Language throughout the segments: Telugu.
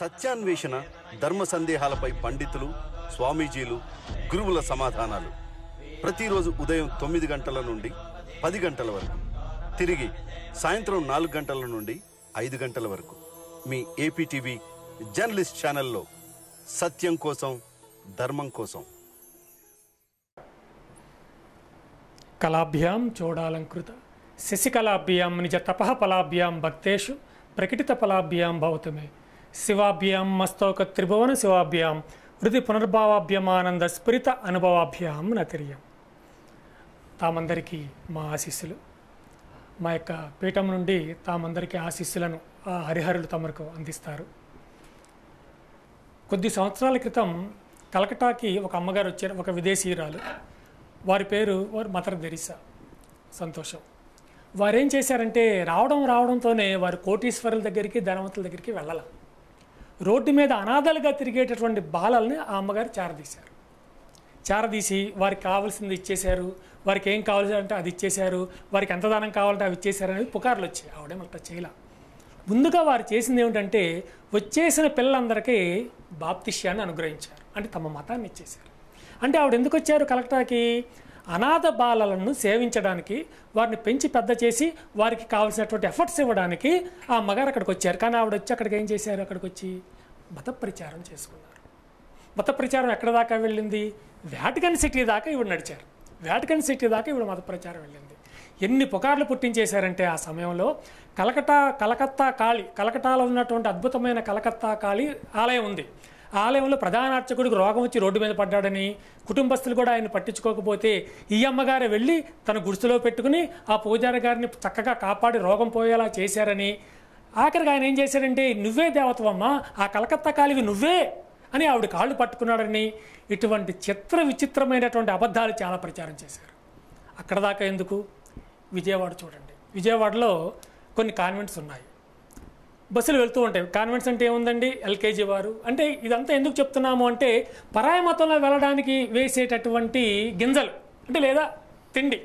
సత్యాన్వేషణ ధర్మ సందేహాలపై పండితులు స్వామీజీలు గురువుల సమాధానాలు ప్రతిరోజు ఉదయం తొమ్మిది గంటల నుండి పది గంటల వరకు తిరిగి సాయంత్రం నాలుగు గంటల నుండి ఐదు గంటల వరకు మీ ఏపీటీవీ జర్నలిస్ట్ ఛానల్లో సత్యం కోసం ధర్మం కోసం కళాభ్యాం చూడాలంకృత శశికళాభ్యాం నిజ తపహ ఫలాభ్యాం భక్తేషు ప్రకటిత ఫలాభ్యాం భవతమే శివాభ్యాం మస్తోక త్రిభువన శివాభ్యాం హృది పునర్భావాభ్యం ఆనంద స్ఫురిత అనుభవాభ్యాం నతిర్యం తామందరికీ మా ఆశీస్సులు మా యొక్క పీఠం నుండి తామందరికీ ఆశీస్సులను ఆ హరిహరులు తమకు అందిస్తారు కొద్ది సంవత్సరాల క్రితం కలకటాకి ఒక అమ్మగారు వచ్చారు ఒక విదేశీయురాలు వారి పేరు వారు మదర్ దెరిసా సంతోషం వారేం చేశారంటే రావడం రావడంతోనే వారు కోటీశ్వరుల దగ్గరికి ధనవంతుల దగ్గరికి వెళ్ళాలి రోడ్డు మీద అనాథలుగా తిరిగేటటువంటి బాలల్ని ఆ అమ్మగారు చేరదీశారు చేరదీసి వారికి కావాల్సింది ఇచ్చేశారు వారికి ఏం కావాల్సిందంటే అది ఇచ్చేశారు వారికి ఎంత దానం కావాలంటే అవి ఇచ్చేశారు అనేది పుకార్లు వచ్చాయి ఆవిడే మళ్ళీ చేయలే ముందుగా వారు చేసింది ఏమిటంటే వచ్చేసిన పిల్లలందరికీ బాప్తిష్యాన్ని అనుగ్రహించారు అంటే తమ మతాన్ని ఇచ్చేశారు అంటే ఆవిడ ఎందుకు వచ్చారు కలెక్టర్కి అనాథ బాలలను సేవించడానికి వారిని పెంచి పెద్ద చేసి వారికి కావాల్సినటువంటి ఎఫర్ట్స్ ఇవ్వడానికి ఆ మగారు అక్కడికి వచ్చారు కానీ ఆవిడ వచ్చి అక్కడికి ఏం చేశారు అక్కడికి వచ్చి మతప్రచారం చేసుకున్నారు మతప్రచారం ఎక్కడ దాకా వెళ్ళింది వ్యాటికన్ సిటీ దాకా ఇవి నడిచారు వ్యాటికన్ సిటీ దాకా ఇవి మత ప్రచారం వెళ్ళింది ఎన్ని పుకార్లు పుట్టించేశారంటే ఆ సమయంలో కలకటా కలకత్తా కాళీ కలకటాలో ఉన్నటువంటి అద్భుతమైన కలకత్తా కాళీ ఆలయం ఉంది ఆలయంలో ప్రధాన అర్చకుడికి రోగం వచ్చి రోడ్డు మీద పడ్డాడని కుటుంబస్తులు కూడా ఆయన పట్టించుకోకపోతే ఈ అమ్మగారు వెళ్ళి తన గుడిసెలో పెట్టుకుని ఆ పూజారి గారిని చక్కగా కాపాడి రోగం పోయేలా చేశారని ఆఖరిగా ఆయన ఏం చేశారంటే నువ్వే దేవతవమ్మా ఆ కలకత్తా కాలివి నువ్వే అని ఆవిడ కాళ్ళు పట్టుకున్నాడని ఇటువంటి చిత్ర విచిత్రమైనటువంటి అబద్ధాలు చాలా ప్రచారం చేశారు అక్కడ దాకా ఎందుకు విజయవాడ చూడండి విజయవాడలో కొన్ని కాన్వెంట్స్ ఉన్నాయి బస్సులు వెళ్తూ ఉంటాయి కాన్వెంట్స్ అంటే ఏముందండి ఎల్కేజీ వారు అంటే ఇదంతా ఎందుకు చెప్తున్నాము అంటే పరాయ మతంలో వెళ్ళడానికి వేసేటటువంటి గింజలు అంటే లేదా తిండి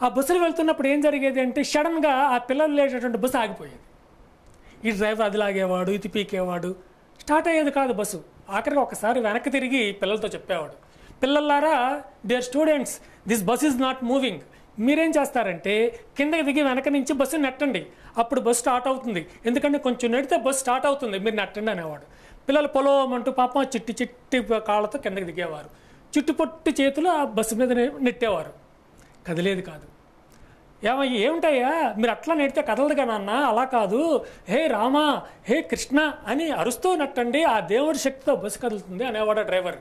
ఆ బస్సులు వెళ్తున్నప్పుడు ఏం జరిగేది అంటే సడన్గా ఆ పిల్లలు లేచేటువంటి బస్సు ఆగిపోయేది ఈ డ్రైవర్ అది లాగేవాడు ఇది పీకేవాడు స్టార్ట్ అయ్యేది కాదు బస్సు ఆఖరికి ఒకసారి వెనక్కి తిరిగి పిల్లలతో చెప్పేవాడు పిల్లలారా dear students this bus is not moving మీరేం చేస్తారంటే కిందకి దిగి వెనక నుంచి బస్సు నెట్టండి అప్పుడు బస్సు స్టార్ట్ అవుతుంది ఎందుకంటే కొంచెం నెడితే బస్సు స్టార్ట్ అవుతుంది మీరు నెట్టండి అనేవాడు పిల్లలు పొలం అంటూ పాపం చిట్టి చిట్టి కాళ్ళతో కిందకి దిగేవారు చుట్టుపొట్టి చేతులు ఆ బస్సు మీద నెట్టేవారు కదిలేదు కాదు ఏమయ్య ఏమిటయ్యా మీరు అట్లా నెడితే కదలదు కదా అన్న అలా కాదు హే రామా హే కృష్ణ అని అరుస్తూ నట్టండి ఆ దేవుడి శక్తితో బస్సు కదులుతుంది అనేవాడు డ్రైవర్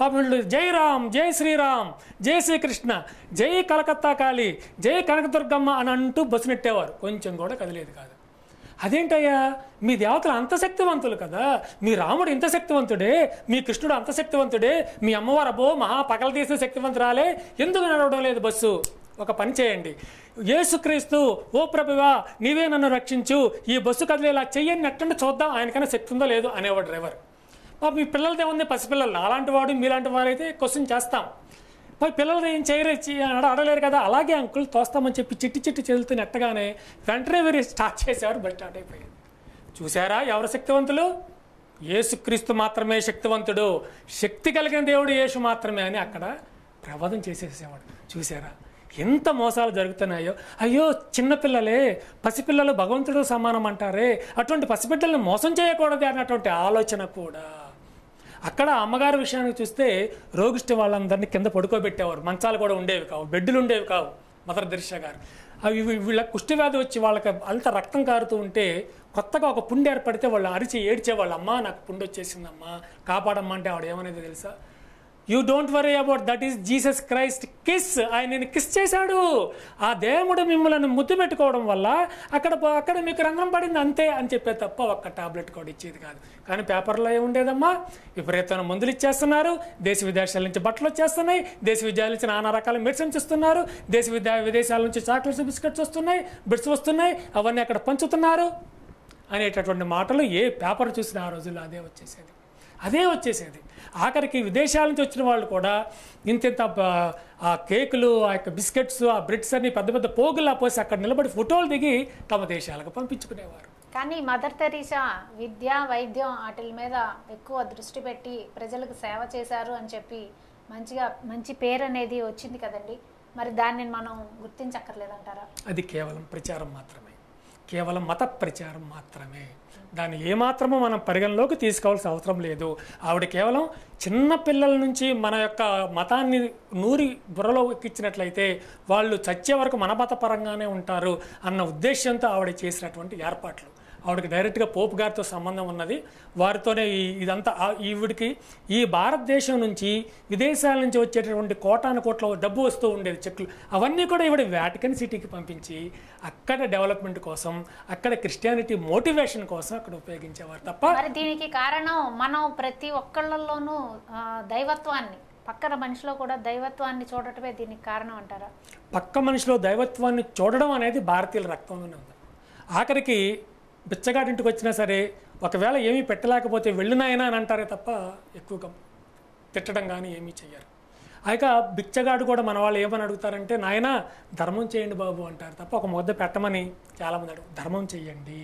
పాపిళ్ళు జై రామ్ జై శ్రీరామ్ జై శ్రీకృష్ణ జై కలకత్తా కాళీ జై కనకదుర్గమ్మ అని అంటూ బస్సు నెట్టేవారు కొంచెం కూడా కదిలేదు కాదు అదేంటయ్యా మీ దేవతలు అంత శక్తివంతులు కదా మీ రాముడు ఇంత శక్తివంతుడే మీ కృష్ణుడు అంత శక్తివంతుడే మీ అమ్మవారు అబో మహా పగల తీసిన శక్తివంతురాలే ఎందుకు నడవడం లేదు బస్సు ఒక పని చేయండి ఏసుక్రీస్తు ఓ ప్రభువా నీవే నన్ను రక్షించు ఈ బస్సు కదిలేలా చెయ్యని నెట్టండి చూద్దాం ఆయనకైనా శక్తి ఉందో లేదు అనేవాడు డ్రైవర్ మీ పిల్లలది ఏముంది పసిపిల్లలు అలాంటి వాడు మీలాంటి అయితే క్వశ్చన్ చేస్తాం మరి పిల్లలు ఏం చేయరు అడగలేరు కదా అలాగే అంకుల్ తోస్తామని చెప్పి చిట్టి చిట్టి చెల్లుతూ నెట్టగానే వెంటనే వీరు స్టార్ట్ చేసేవారు బయట స్టార్ట్ అయిపోయింది చూసారా ఎవరు శక్తివంతులు యేసుక్రీస్తు మాత్రమే శక్తివంతుడు శక్తి కలిగిన దేవుడు యేసు మాత్రమే అని అక్కడ ప్రవాదం చేసేసేవాడు చూసారా ఎంత మోసాలు జరుగుతున్నాయో అయ్యో చిన్నపిల్లలే పసిపిల్లలు భగవంతుడు సమానం అంటారే అటువంటి పసిబిడ్డలను మోసం చేయకూడదు అన్నటువంటి ఆలోచన కూడా అక్కడ అమ్మగారి విషయానికి చూస్తే రోగిష్టి వాళ్ళందరినీ కింద పడుకోబెట్టేవారు మంచాలు కూడా ఉండేవి కావు బెడ్డులు ఉండేవి కావు మదర్ దర్శ గారు అవి వీళ్ళ కుష్ఠవ్యాధి వచ్చి వాళ్ళకి అంత రక్తం కారుతూ ఉంటే కొత్తగా ఒక పుండు ఏర్పడితే వాళ్ళు అరిచి ఏడ్చేవాళ్ళు అమ్మ నాకు పుండు వచ్చేసిందమ్మా కాపాడమ్మా అంటే ఆవిడ ఏమనేది తెలుసా you don't worry about that is Jesus Christ kiss ఆయన నేను కిస్ చేశాడు ఆ దేవుడు మిమ్మల్ని ముద్దు పెట్టుకోవడం వల్ల అక్కడ అక్కడ మీకు రంధ్రం పడింది అంతే అని చెప్పే తప్ప ఒక్క టాబ్లెట్ కూడా ఇచ్చేది కాదు కానీ పేపర్లో ఉండేదమ్మా విపరీతమైన మందులు ఇచ్చేస్తున్నారు దేశ విదేశాల నుంచి బట్టలు వచ్చేస్తున్నాయి దేశ విద్యాల నుంచి నానా రకాల మెడిసిన్స్ ఇస్తున్నారు దేశ విద్యా విదేశాల నుంచి చాక్లెట్స్ బిస్కెట్స్ వస్తున్నాయి బ్రిడ్స్ వస్తున్నాయి అవన్నీ అక్కడ పంచుతున్నారు అనేటటువంటి మాటలు ఏ పేపర్ చూసినా ఆ రోజుల్లో అదే వచ్చేసేది అదే వచ్చేసేది ఆఖరికి విదేశాల నుంచి వచ్చిన వాళ్ళు కూడా ఇంత ఆ కేకులు ఆ యొక్క బిస్కెట్స్ ఆ బ్రెడ్స్ అన్ని పెద్ద పెద్ద పోగులా పోసి అక్కడ నిలబడి ఫోటోలు దిగి తమ దేశాలకు పంపించుకునేవారు కానీ మదర్ తెరీసా విద్య వైద్యం వాటి మీద ఎక్కువ దృష్టి పెట్టి ప్రజలకు సేవ చేశారు అని చెప్పి మంచిగా మంచి పేరు అనేది వచ్చింది కదండి మరి దాన్ని మనం గుర్తించక్కర్లేదంటారా అది కేవలం ప్రచారం మాత్రమే కేవలం మత ప్రచారం మాత్రమే దాన్ని ఏమాత్రము మనం పరిగణలోకి తీసుకోవాల్సిన అవసరం లేదు ఆవిడ కేవలం చిన్న పిల్లల నుంచి మన యొక్క మతాన్ని నూరి బుర్రలో ఎక్కించినట్లయితే వాళ్ళు చచ్చే వరకు మన మతపరంగానే ఉంటారు అన్న ఉద్దేశంతో ఆవిడ చేసినటువంటి ఏర్పాట్లు ఆవిడకి డైరెక్ట్గా పోపు గారితో సంబంధం ఉన్నది వారితోనే ఇదంతా ఈవిడికి ఈ భారతదేశం నుంచి విదేశాల నుంచి వచ్చేటటువంటి కోటాను కోట్ల డబ్బు వస్తూ ఉండేది చెక్కులు అవన్నీ కూడా ఈవిడ వ్యాటికన్ సిటీకి పంపించి అక్కడ డెవలప్మెంట్ కోసం అక్కడ క్రిస్టియానిటీ మోటివేషన్ కోసం అక్కడ ఉపయోగించేవారు తప్ప దీనికి కారణం మనం ప్రతి ఒక్కళ్ళలోనూ దైవత్వాన్ని పక్కన మనిషిలో కూడా దైవత్వాన్ని చూడటమే దీనికి కారణం అంటారా పక్క మనిషిలో దైవత్వాన్ని చూడడం అనేది భారతీయుల రక్తంలోనే ఉంది ఆఖరికి బిచ్చగాడింటికి వచ్చినా సరే ఒకవేళ ఏమీ పెట్టలేకపోతే వెళ్ళినాయనా అని అంటారే తప్ప ఎక్కువగా తిట్టడం కానీ ఏమీ చెయ్యరు అయిక బిచ్చగాడు కూడా మన వాళ్ళు ఏమని అడుగుతారంటే నాయన ధర్మం చేయండి బాబు అంటారు తప్ప ఒక ముద్ద పెట్టమని చాలామంది అడుగు ధర్మం చేయండి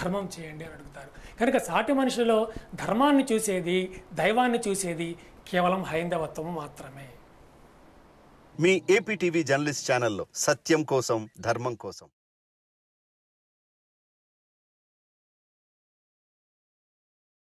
ధర్మం చేయండి అని అడుగుతారు కనుక సాటి మనుషులలో ధర్మాన్ని చూసేది దైవాన్ని చూసేది కేవలం హైందవత్వం మాత్రమే మీ ఏపీటీవీ జర్నలిస్ట్ ఛానల్లో సత్యం కోసం ధర్మం కోసం